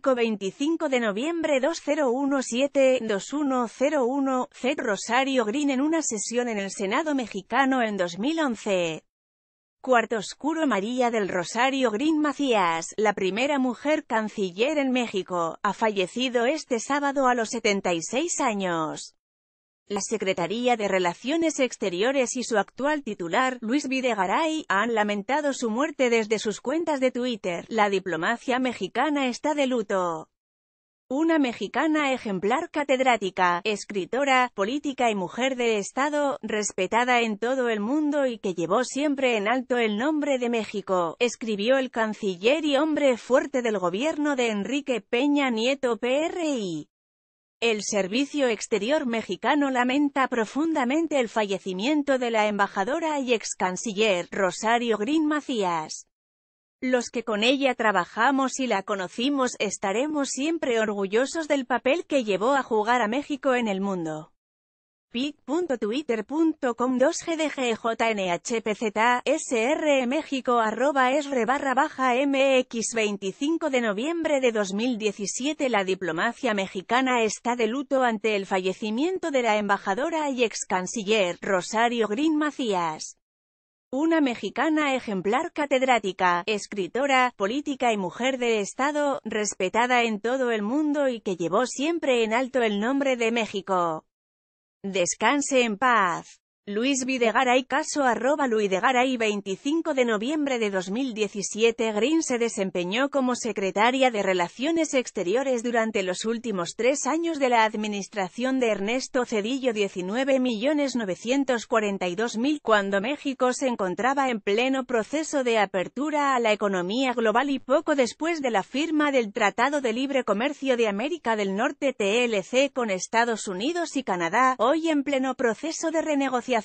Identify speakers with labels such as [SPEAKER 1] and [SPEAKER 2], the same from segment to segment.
[SPEAKER 1] 25 de noviembre 2017-2101, C. Rosario Green en una sesión en el Senado mexicano en 2011. Cuarto Oscuro María del Rosario Green Macías, la primera mujer canciller en México, ha fallecido este sábado a los 76 años. La Secretaría de Relaciones Exteriores y su actual titular, Luis Videgaray, han lamentado su muerte desde sus cuentas de Twitter. La diplomacia mexicana está de luto. Una mexicana ejemplar catedrática, escritora, política y mujer de Estado, respetada en todo el mundo y que llevó siempre en alto el nombre de México, escribió el canciller y hombre fuerte del gobierno de Enrique Peña Nieto PRI. El Servicio Exterior mexicano lamenta profundamente el fallecimiento de la embajadora y ex canciller Rosario Green Macías. Los que con ella trabajamos y la conocimos estaremos siempre orgullosos del papel que llevó a jugar a México en el mundo pic.twitter.com 2gdgjnhpz, arroba barra baja mx 25 de noviembre de 2017 La diplomacia mexicana está de luto ante el fallecimiento de la embajadora y ex canciller Rosario Green Macías. Una mexicana ejemplar catedrática, escritora, política y mujer de Estado, respetada en todo el mundo y que llevó siempre en alto el nombre de México. Descanse en paz. Luis Videgaray Caso arroba Luidegaray 25 de noviembre de 2017 Green se desempeñó como secretaria de Relaciones Exteriores durante los últimos tres años de la administración de Ernesto Cedillo 19.942.000 cuando México se encontraba en pleno proceso de apertura a la economía global y poco después de la firma del Tratado de Libre Comercio de América del Norte TLC con Estados Unidos y Canadá, hoy en pleno proceso de renegociación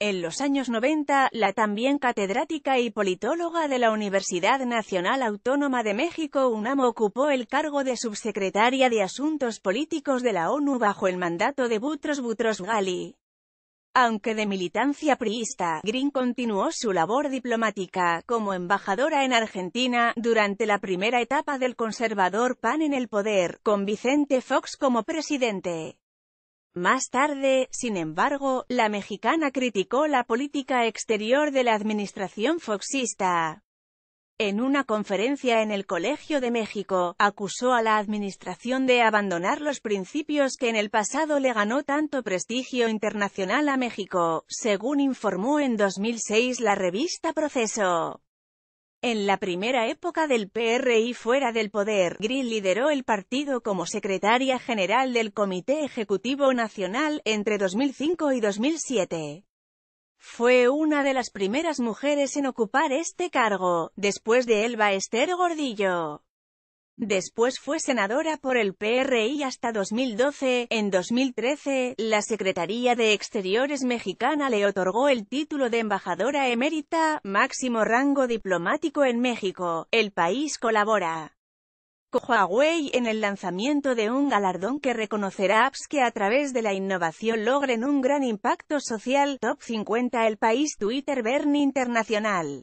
[SPEAKER 1] en los años 90, la también catedrática y politóloga de la Universidad Nacional Autónoma de México UNAM ocupó el cargo de subsecretaria de Asuntos Políticos de la ONU bajo el mandato de Butros Butros Ghali. Aunque de militancia priista, Green continuó su labor diplomática como embajadora en Argentina durante la primera etapa del conservador PAN en el poder, con Vicente Fox como presidente. Más tarde, sin embargo, la mexicana criticó la política exterior de la administración foxista. En una conferencia en el Colegio de México, acusó a la administración de abandonar los principios que en el pasado le ganó tanto prestigio internacional a México, según informó en 2006 la revista Proceso. En la primera época del PRI fuera del poder, Green lideró el partido como secretaria general del Comité Ejecutivo Nacional, entre 2005 y 2007. Fue una de las primeras mujeres en ocupar este cargo, después de Elba Esther Gordillo. Después fue senadora por el PRI hasta 2012. En 2013, la Secretaría de Exteriores mexicana le otorgó el título de embajadora emérita, máximo rango diplomático en México. El país colabora con Huawei en el lanzamiento de un galardón que reconocerá apps que a través de la innovación logren un gran impacto social. Top 50 El país Twitter Bern Internacional